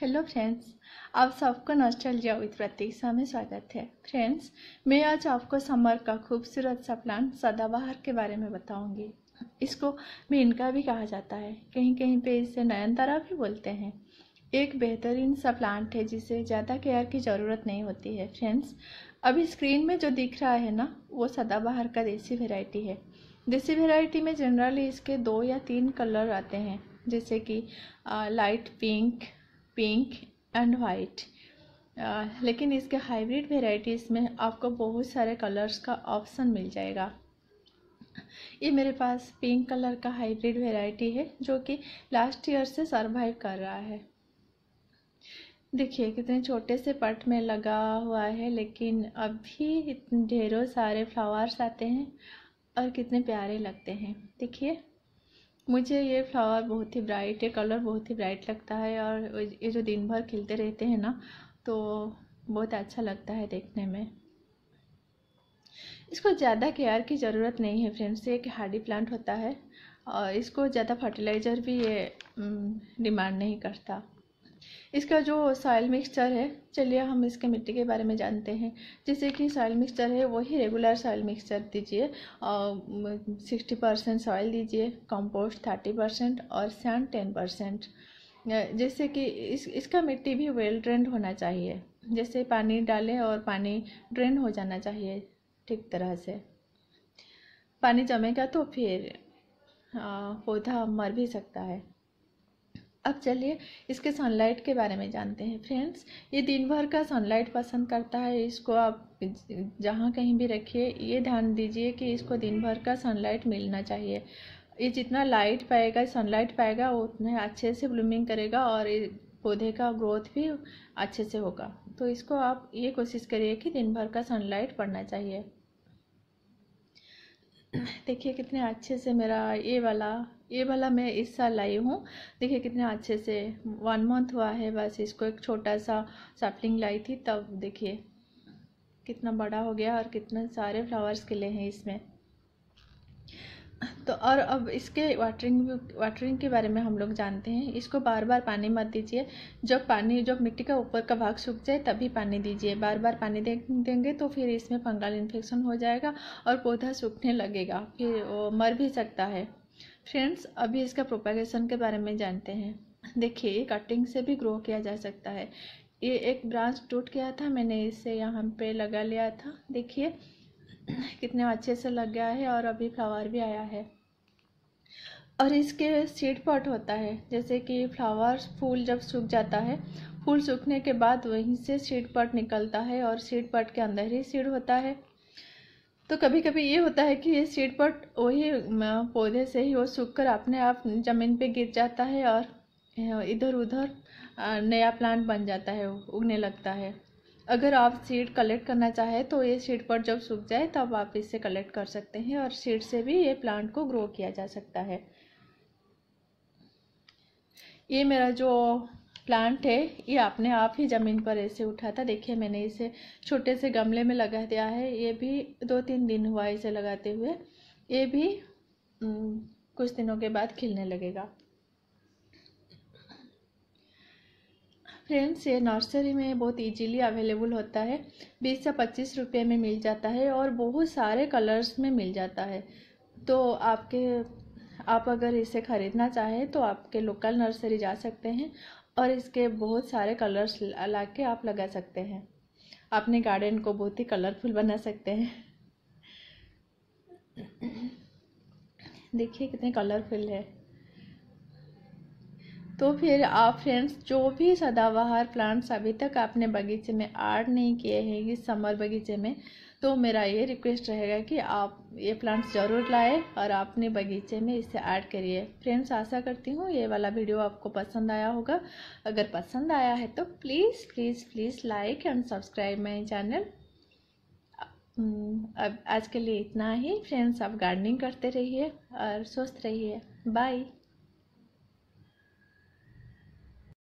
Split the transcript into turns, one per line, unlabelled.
hello friends आप सबका nostalgia with प्रतीक्षा में स्वागत है फ्रेंड्स मैं आज आपको समर का खूबसूरत सा प्लांट सदाबहार के बारे में बताऊंगी इसको मेनका भी कहा जाता है कहीं कहीं पे इसे नयनतारा भी बोलते हैं एक बेहतरीन सा प्लांट है जिसे ज़्यादा केयर की ज़रूरत नहीं होती है फ्रेंड्स अभी स्क्रीन में जो दिख रहा है ना वो सदाबहार का देसी वेराइटी है देसी वेराइटी में जनरली इसके दो या तीन कलर आते हैं जैसे कि light pink pink and white लेकिन इसके हाइब्रिड वेराइटीज़ में आपको बहुत सारे कलर्स का ऑप्शन मिल जाएगा ये मेरे पास पिंक कलर का हाइब्रिड वेराइटी है जो कि लास्ट ईयर से सरवाइव कर रहा है देखिए कितने छोटे से पट में लगा हुआ है लेकिन अभी इतने ढेरों सारे फ्लावर्स आते हैं और कितने प्यारे लगते हैं देखिए मुझे ये फ्लावर बहुत ही ब्राइट है कलर बहुत ही ब्राइट लगता है और ये जो दिन भर खिलते रहते हैं ना तो बहुत अच्छा लगता है देखने में इसको ज़्यादा केयर की ज़रूरत नहीं है फ्रेंड्स ये एक हार्डी प्लांट होता है और इसको ज़्यादा फर्टिलाइज़र भी ये डिमांड नहीं करता इसका जो सॉयल मिक्सचर है चलिए हम इसके मिट्टी के बारे में जानते हैं जैसे कि सॉयल मिक्सचर है वही रेगुलर सॉयल मिक्सचर दीजिए सिक्सटी परसेंट सॉयल दीजिए कंपोस्ट थर्टी परसेंट और सैंड टेन परसेंट जैसे कि इस इसका मिट्टी भी वेल ड्रेंड होना चाहिए जैसे पानी डालें और पानी ड्रेन हो जाना चाहिए ठीक तरह से पानी जमेगा तो फिर पौधा मर भी सकता है अब चलिए इसके सनलाइट के बारे में जानते हैं फ्रेंड्स ये दिन भर का सनलाइट पसंद करता है इसको आप जहाँ कहीं भी रखिए ये ध्यान दीजिए कि इसको दिन भर का सनलाइट मिलना चाहिए ये जितना लाइट पाएगा सनलाइट पाएगा उतना अच्छे से ब्लूमिंग करेगा और पौधे का ग्रोथ भी अच्छे से होगा तो इसको आप ये कोशिश करिए कि दिन भर का सनलाइट पड़ना चाहिए देखिए कितने अच्छे से मेरा ये वाला ये वाला मैं इस साल लाई हूँ देखिए कितने अच्छे से वन मंथ हुआ है बस इसको एक छोटा सा सैपलिंग लाई थी तब देखिए कितना बड़ा हो गया और कितने सारे फ्लावर्स खिले हैं इसमें तो और अब इसके वाटरिंग वाटरिंग के बारे में हम लोग जानते हैं इसको बार बार पानी मत दीजिए जब पानी जब मिट्टी का ऊपर का भाग सूख जाए तभी पानी दीजिए बार बार पानी दे देंगे तो फिर इसमें फंगल इन्फेक्शन हो जाएगा और पौधा सूखने लगेगा फिर वो मर भी सकता है फ्रेंड्स अभी इसका प्रोपागेशन के बारे में जानते हैं देखिए कटिंग से भी ग्रो किया जा सकता है ये एक ब्रांच टूट गया था मैंने इसे यहाँ पे लगा लिया था देखिए कितने अच्छे से लग गया है और अभी फ्लावर भी आया है और इसके सीड पॉट होता है जैसे कि फ्लावर्स फूल जब सूख जाता है फूल सूखने के बाद वहीं से सीड पॉट निकलता है और सीड पॉट के अंदर ही सीड होता है तो कभी कभी ये होता है कि ये सीड पॉट वही पौधे से ही वो सूख कर अपने आप ज़मीन पे गिर जाता है और इधर उधर नया प्लांट बन जाता है उगने लगता है अगर आप सीड कलेक्ट करना चाहें तो ये सीड पर जब सूख जाए तब आप इसे कलेक्ट कर सकते हैं और सीड से भी ये प्लांट को ग्रो किया जा सकता है ये मेरा जो प्लांट है ये आपने आप ही ज़मीन पर ऐसे उठा था देखिए मैंने इसे छोटे से गमले में लगा दिया है ये भी दो तीन दिन हुआ इसे लगाते हुए ये भी कुछ दिनों के बाद खिलने लगेगा फ्रेंड्स ये नर्सरी में बहुत इजीली अवेलेबल होता है बीस से पच्चीस रुपये में मिल जाता है और बहुत सारे कलर्स में मिल जाता है तो आपके आप अगर इसे ख़रीदना चाहें तो आपके लोकल नर्सरी जा सकते हैं और इसके बहुत सारे कलर्स ला के आप लगा सकते हैं अपने गार्डन को बहुत ही कलरफुल बना सकते हैं देखिए कितने कलरफुल है तो फिर आप फ्रेंड्स जो भी सदाबहार प्लांट्स अभी तक आपने बगीचे में ऐड नहीं किए हैं इस समर बगीचे में तो मेरा ये रिक्वेस्ट रहेगा कि आप ये प्लांट्स ज़रूर लाए और अपने बगीचे में इसे ऐड करिए फ्रेंड्स आशा करती हूँ ये वाला वीडियो आपको पसंद आया होगा अगर पसंद आया है तो please please please like and subscribe my channel अब आज के लिए इतना ही फ्रेंड्स आप गार्डनिंग करते रहिए और स्वस्थ रहिए बाय